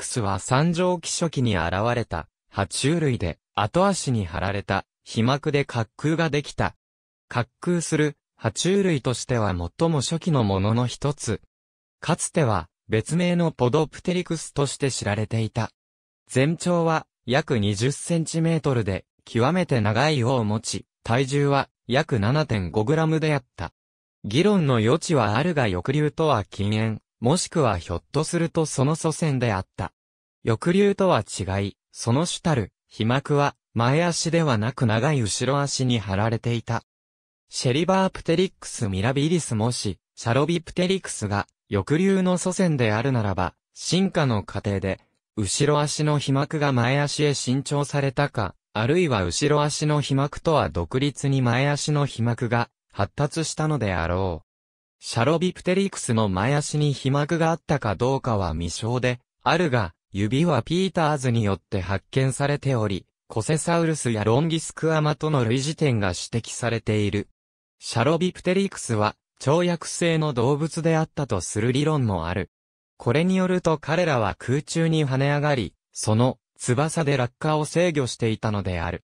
クスは三畳紀初期に現れた、爬虫類で、後足に貼られた、皮膜で滑空ができた。滑空する、爬虫類としては最も初期のものの一つ。かつては、別名のポドプテリクスとして知られていた。全長は、約20センチメートルで、極めて長い尾を持ち、体重は、約7 5ムであった。議論の余地はあるが抑留とは禁煙。もしくはひょっとするとその祖先であった。翼竜とは違い、その主たる、飛膜は、前足ではなく長い後ろ足に貼られていた。シェリバープテリックスミラビリスもし、シャロビプテリックスが、翼竜の祖先であるならば、進化の過程で、後ろ足の飛膜が前足へ伸長されたか、あるいは後ろ足の飛膜とは独立に前足の飛膜が発達したのであろう。シャロビプテリクスの前足に皮膜があったかどうかは未詳で、あるが、指はピーターズによって発見されており、コセサウルスやロンギスクアマとの類似点が指摘されている。シャロビプテリクスは、跳躍性の動物であったとする理論もある。これによると彼らは空中に跳ね上がり、その翼で落下を制御していたのである。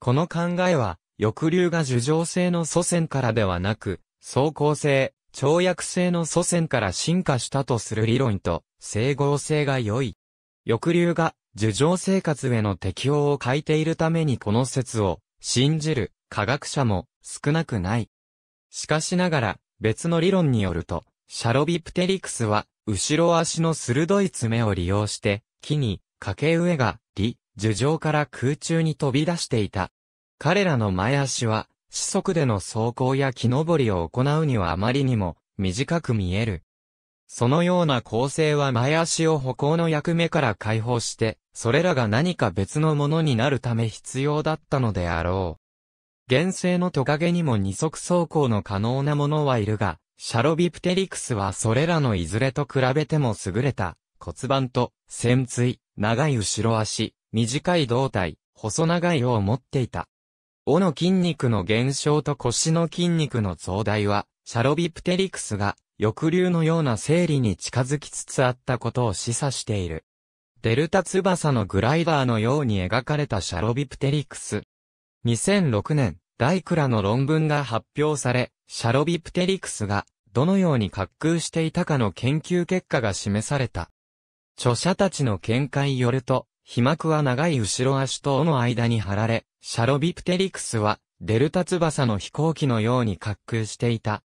この考えは、抑留が樹状性の祖先からではなく、走行性、跳躍性の祖先から進化したとする理論と整合性が良い。抑留が樹上生活への適応を欠いているためにこの説を信じる科学者も少なくない。しかしながら別の理論によると、シャロビプテリクスは後ろ足の鋭い爪を利用して木に掛け上がり、樹上から空中に飛び出していた。彼らの前足は四足での走行や木登りを行うにはあまりにも短く見える。そのような構成は前足を歩行の役目から解放して、それらが何か別のものになるため必要だったのであろう。原生のトカゲにも二足走行の可能なものはいるが、シャロビプテリクスはそれらのいずれと比べても優れた骨盤と潜椎、長い後ろ足、短い胴体、細長い尾を持っていた。尾の筋肉の減少と腰の筋肉の増大は、シャロビプテリクスが抑留のような生理に近づきつつあったことを示唆している。デルタ翼のグライダーのように描かれたシャロビプテリクス。2006年、大ラの論文が発表され、シャロビプテリクスがどのように滑空していたかの研究結果が示された。著者たちの見解によると、皮膜は長い後ろ足と尾の間に貼られ、シャロビプテリクスは、デルタ翼の飛行機のように滑空していた。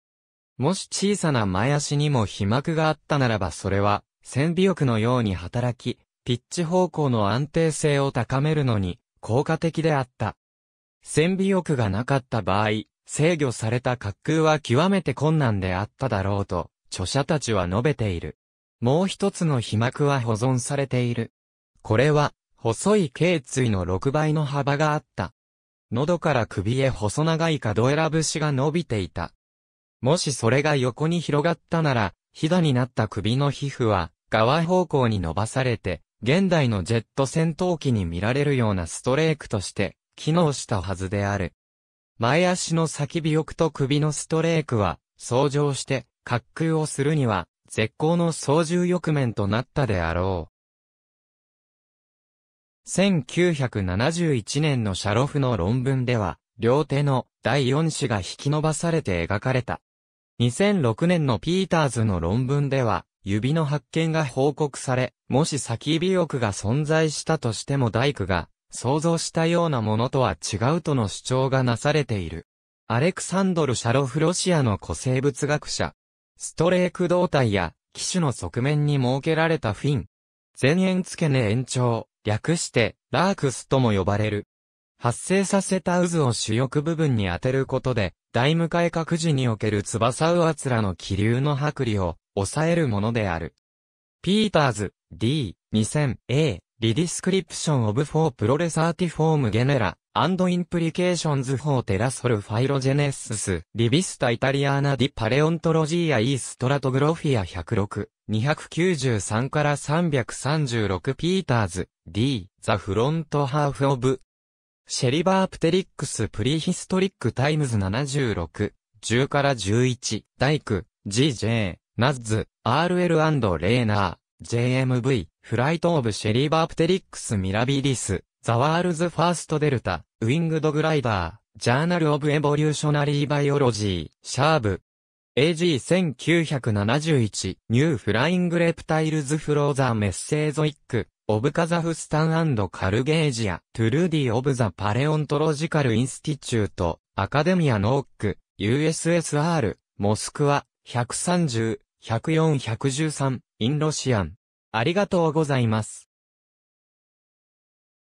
もし小さな前足にも被膜があったならばそれは、線尾翼のように働き、ピッチ方向の安定性を高めるのに、効果的であった。線尾翼がなかった場合、制御された滑空は極めて困難であっただろうと、著者たちは述べている。もう一つの被膜は保存されている。これは、細い頸椎の6倍の幅があった。喉から首へ細長い角選節が伸びていた。もしそれが横に広がったなら、ひだになった首の皮膚は、側方向に伸ばされて、現代のジェット戦闘機に見られるようなストレークとして、機能したはずである。前足の先尾翼と首のストレークは、相乗して、滑空をするには、絶好の操縦翼面となったであろう。1971年のシャロフの論文では、両手の第四子が引き伸ばされて描かれた。2006年のピーターズの論文では、指の発見が報告され、もし先尾翼が存在したとしても大工が想像したようなものとは違うとの主張がなされている。アレクサンドル・シャロフロシアの古生物学者、ストレーク胴体や機種の側面に設けられたフィン、前縁付け根延長、略して、ラークスとも呼ばれる。発生させた渦を主翼部分に当てることで、大無解各時における翼ウアツラの気流の剥離を抑えるものである。ピーターズ、D、2000A、リディスクリプションオブフォープロレサーティフォームゲネラ、アンドインプリケーションズフォーテラソルファイロジェネッスス、リビスタイタリアーナディパレオントロジーアイーストラトグロフィア106。293から336ピーターズ、D、ザ・フロント・ハーフ・オブ、シェリバー・プテリックス・プリヒストリック・タイムズ76、10から11、ダイク、GJ、ナッズ、RL& レーナー、JMV、フライト・オブ・シェリバー・プテリックス・ミラビリス、ザ・ワールズ・ファースト・デルタ、ウィングド・グライダー、ジャーナル・オブ・エボリューショナリー・バイオロジー、シャーブ、AG1971 ニューフライングレプタイルズフローザーメッセーゾイックオブカザフスタンカルゲージアトゥルーディオブザパレオントロジカルインスティチュートアカデミアノーク USSR モスクワ130 104-113インロシアンありがとうございます。